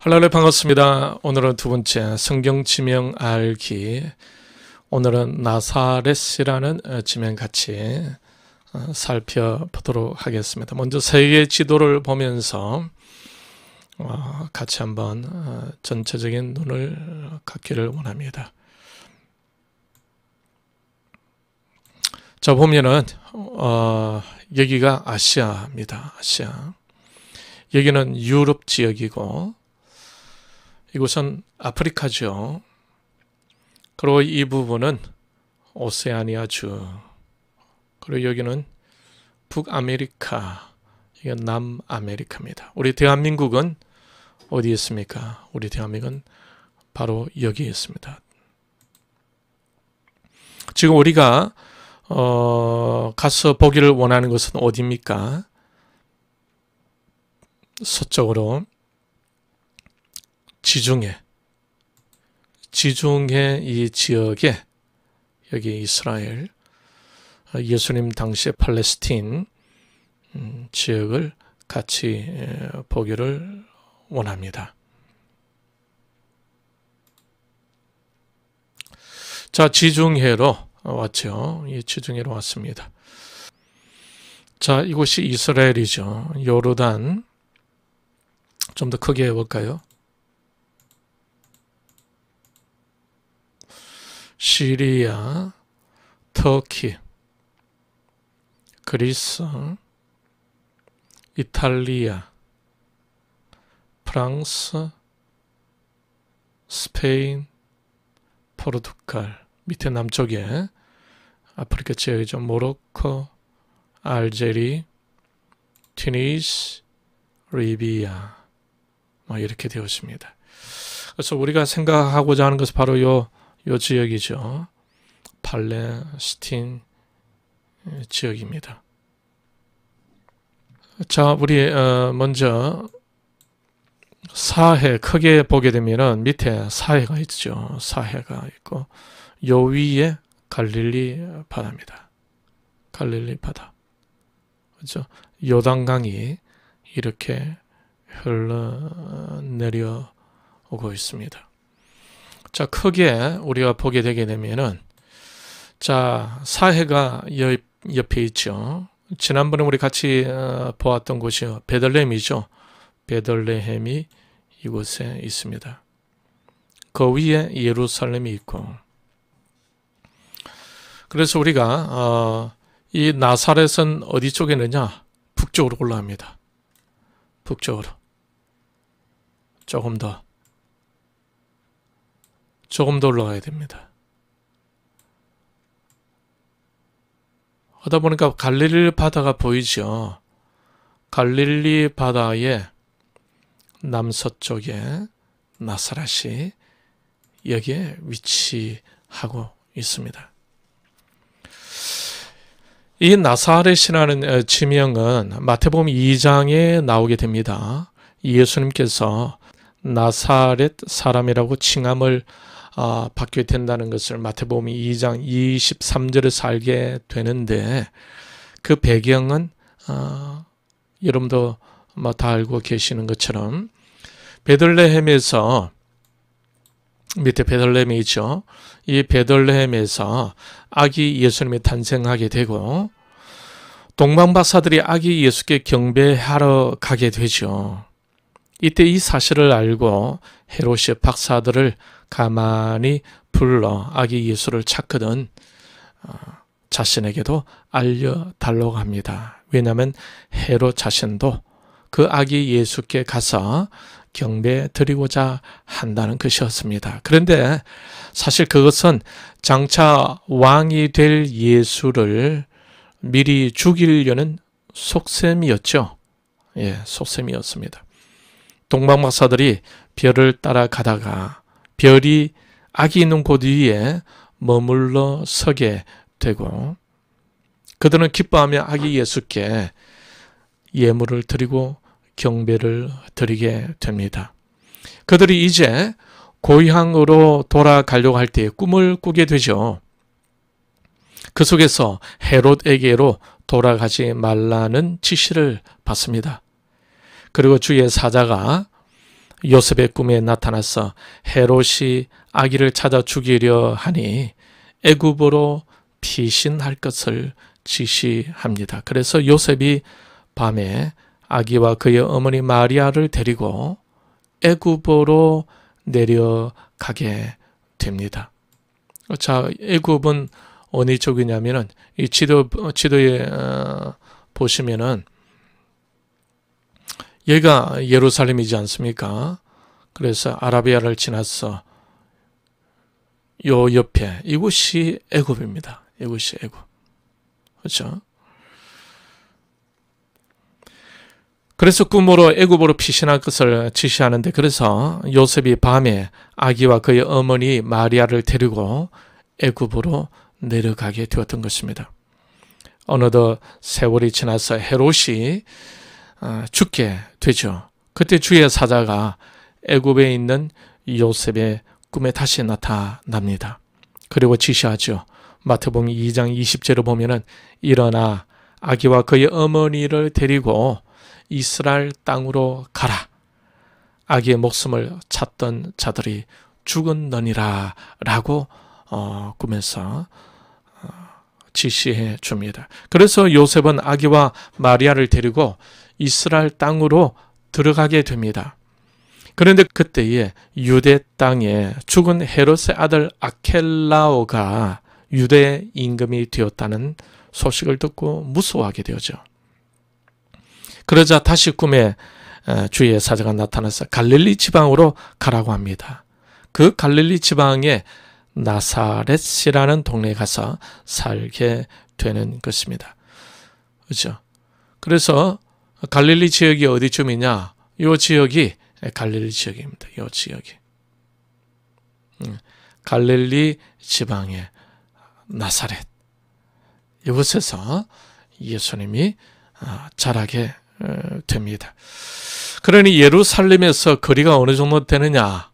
할렐루야 반갑습니다. 오늘은 두 번째 성경 지명 알기. 오늘은 나사렛이라는 어, 지명 같이 어, 살펴보도록 하겠습니다. 먼저 세계 지도를 보면서 어, 같이 한번 전체적인 눈을 갖기를 원합니다. 자 보면은 어, 여기가 아시아입니다. 아시아. 여기는 유럽 지역이고 이곳은 아프리카죠. 그리고 이 부분은 오세아니아주. 그리고 여기는 북아메리카. 이건 남아메리카입니다. 우리 대한민국은 어디 있습니까? 우리 대한민국은 바로 여기에 있습니다. 지금 우리가 어, 가서 보기를 원하는 것은 어디입니까? 서쪽으로 지중해, 지중해 이 지역에 여기 이스라엘, 아, 예수님 당시의 팔레스틴 음, 지역을 같이 보기를 원합니다. 자, 지중해로 왔죠. 이 지중해로 왔습니다. 자, 이곳이 이스라엘이죠. 요르단. 좀 더 크게 해볼까요? 시리아, 터키, 그리스, 이탈리아, 프랑스, 스페인, 포르투갈 밑에 남쪽에 아프리카 지역이죠. 모로코, 알제리, 튀니스, 리비아 뭐 이렇게 되어있습니다 그래서 우리가 생각하고자 하는 것은 바로 요요 지역이죠. 팔레스틴 지역입니다. 자, 우리 어, 먼저 사해 크게 보게 되면 밑에 사해가 있죠. 사해가 있고 요 위에 갈릴리 바다입니다. 갈릴리 바다. 그죠? 요단강이 이렇게 흘러내려오고 있습니다. 자, 크게 우리가 보게 되게 되면은 자, 사해가 옆, 옆에 있죠. 지난번에 우리 같이 어, 보았던 곳이베들렘이죠 베들레헴이 이곳에 있습니다. 그 위에 예루살렘이 있고 그래서 우리가 어, 이 나사렛은 어디 쪽에 있느냐? 북쪽으로 올라갑니다. 북쪽으로. 조금 더 조금 더 올라가야 됩니다. 하다 보니까 갈릴리 바다가 보이죠. 갈릴리 바다의 남서쪽에 나사라시 여기에 위치하고 있습니다. 이 나사렛이라는 어, 지명은 마태복음 2장에 나오게 됩니다. 예수님께서 나사렛 사람이라고 칭함을 아, 받게 된다는 것을 마태복음 2장 23절에서 알게 되는데 그 배경은 아, 여러분도 뭐다 알고 계시는 것처럼 베들레헴에서 밑에 베들레헴이 있죠. 이 베들레헴에서 아기 예수님이 탄생하게 되고 동방 박사들이 아기 예수께 경배하러 가게 되죠. 이때 이 사실을 알고 헤롯의 박사들을 가만히 불러 아기 예수를 찾거든 어, 자신에게도 알려달라고 합니다. 왜냐하면 헤로 자신도 그 아기 예수께 가서 경배 드리고자 한다는 것이었습니다. 그런데 사실 그것은 장차 왕이 될 예수를 미리 죽이려는 속셈이었죠. 예, 속셈이었습니다. 동방마사들이 별을 따라가다가 별이 아기 있는 곳 위에 머물러 서게 되고 그들은 기뻐하며 아기 예수께 예물을 드리고 경배를 드리게 됩니다. 그들이 이제 고향으로 돌아가려고 할 때 꿈을 꾸게 되죠. 그 속에서 헤롯에게로 돌아가지 말라는 지시를 받습니다. 그리고 주의 사자가 요셉의 꿈에 나타나서 헤롯이 아기를 찾아 죽이려 하니 애굽으로 피신할 것을 지시합니다. 그래서 요셉이 밤에 아기와 그의 어머니 마리아를 데리고 애굽으로 내려가게 됩니다. 자, 애굽은 어느 쪽이냐면은 이 지도 지도에 어, 보시면은 얘가 예루살렘이지 않습니까? 그래서 아라비아를 지나서 요 옆에 이곳이 애굽입니다. 이곳이 애굽. 그렇죠? 그래서 꿈으로 애굽으로 피신할 것을 지시하는데 그래서 요셉이 밤에 아기와 그의 어머니 마리아를 데리고 애굽으로 내려가게 되었던 것입니다. 어느덧 세월이 지나서 헤롯이 아, 죽게 되죠. 그때 주의 사자가 애굽에 있는 요셉의 꿈에 다시 나타납니다. 그리고 지시하죠. 마태복음 2장 20절을 보면은 일어나 아기와 그의 어머니를 데리고 이스라엘 땅으로 가라. 아기의 목숨을 찾던 자들이 죽은너니라 라고 어, 꿈에서 어, 지시해 줍니다. 그래서 요셉은 아기와 마리아를 데리고 이스라엘 땅으로 들어가게 됩니다. 그런데 그때에 유대 땅에 죽은 헤롯의 아들 아켈라오가 유대 임금이 되었다는 소식을 듣고 무서워하게 되었죠. 그러자 다시 꿈에 주의 사자가 나타나서 갈릴리 지방으로 가라고 합니다. 그 갈릴리 지방에 나사렛이라는 동네에 가서 살게 되는 것입니다. 그죠 그래서 갈릴리 지역이 어디쯤이냐? 요 지역이 갈릴리 지역입니다. 요 지역이. 음, 갈릴리 지방의 나사렛. 이곳에서 예수님이 아, 자라게 어, 됩니다. 그러니 예루살렘에서 거리가 어느 정도 되느냐?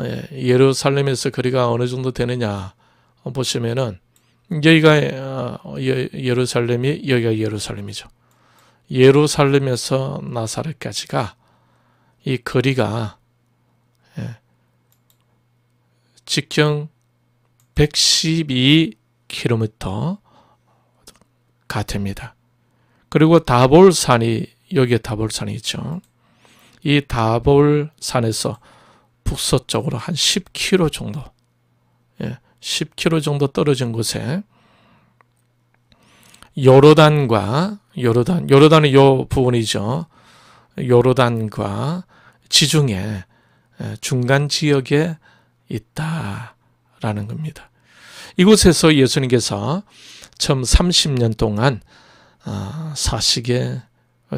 예, 예루살렘에서 거리가 어느 정도 되느냐? 보시면은 여기가 어, 예, 예루살렘이 여기가 예루살렘이죠. 예루살렘에서 나사렛까지가 이 거리가 예, 직경 112km 가됩니다 그리고 다볼산이 여기에 다볼산이 있죠. 이 다볼산에서 북서쪽으로 한 10km 정도 10km 예, 정도 떨어진 곳에 요로단과 요로단, 요로단의 요 부분이죠. 요로단과 지중해 중간 지역에 있다라는 겁니다. 이곳에서 예수님께서 처음 30년 동안 아, 사시게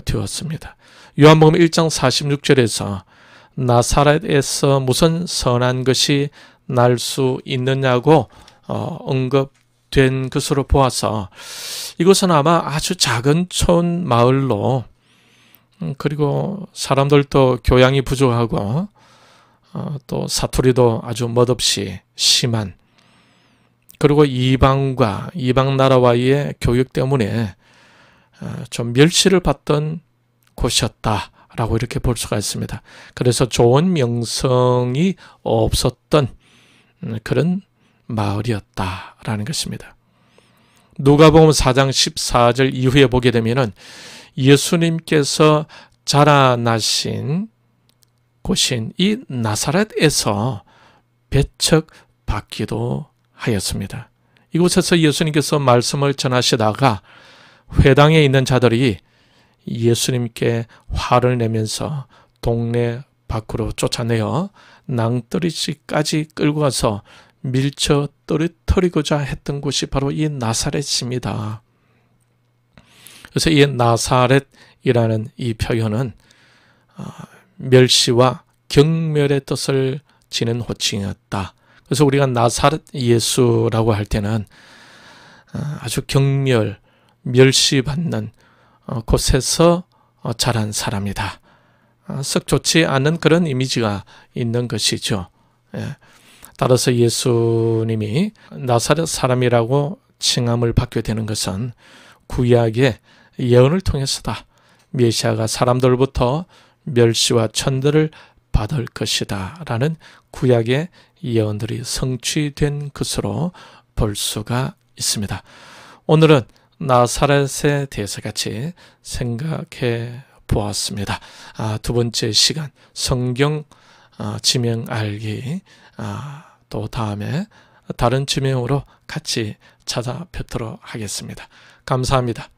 되었습니다. 요한복음 1장 46절에서 나사렛에서 무슨 선한 것이 날 수 있느냐고 어, 언급 된 것으로 보아서 이것은 아마 아주 작은 촌 마을로 음, 그리고 사람들도 교양이 부족하고 어, 또 사투리도 아주 멋없이 심한 그리고 이방과 이방 나라와의 교육 때문에 어, 좀 멸시를 받던 곳이었다라고 이렇게 볼 수가 있습니다. 그래서 좋은 명성이 없었던 음, 그런 마을이었다라는 것입니다. 누가복음 4장 14절 이후에 보게 되면은 예수님께서 자라나신 곳인 이 나사렛에서 배척 받기도 하였습니다. 이곳에서 예수님께서 말씀을 전하시다가 회당에 있는 자들이 예수님께 화를 내면서 동네 밖으로 쫓아내어 낭떠러지까지 끌고 가서 밀쳐 떨어뜨리고자 했던 곳이 바로 이 나사렛입니다. 그래서 이 나사렛이라는 이 표현은 아, 멸시와 경멸의 뜻을 지는 호칭이었다. 그래서 우리가 나사렛 예수라고 할 때는 아, 아주 경멸, 멸시받는 어, 곳에서 어, 자란 사람이다. 아, 썩 좋지 않은 그런 이미지가 있는 것이죠. 예. 따라서 예수님이 나사렛 사람이라고 칭함을 받게 되는 것은 구약의 예언을 통해서다. 메시아가 사람들부터 멸시와 천대를 받을 것이다. 라는 구약의 예언들이 성취된 것으로 볼 수가 있습니다. 오늘은 나사렛에 대해서 같이 생각해 보았습니다. 아, 두 번째 시간 성경 아, 지명 알기 아, 또 다음에 다른 지명으로 같이 찾아뵙도록 하겠습니다. 감사합니다.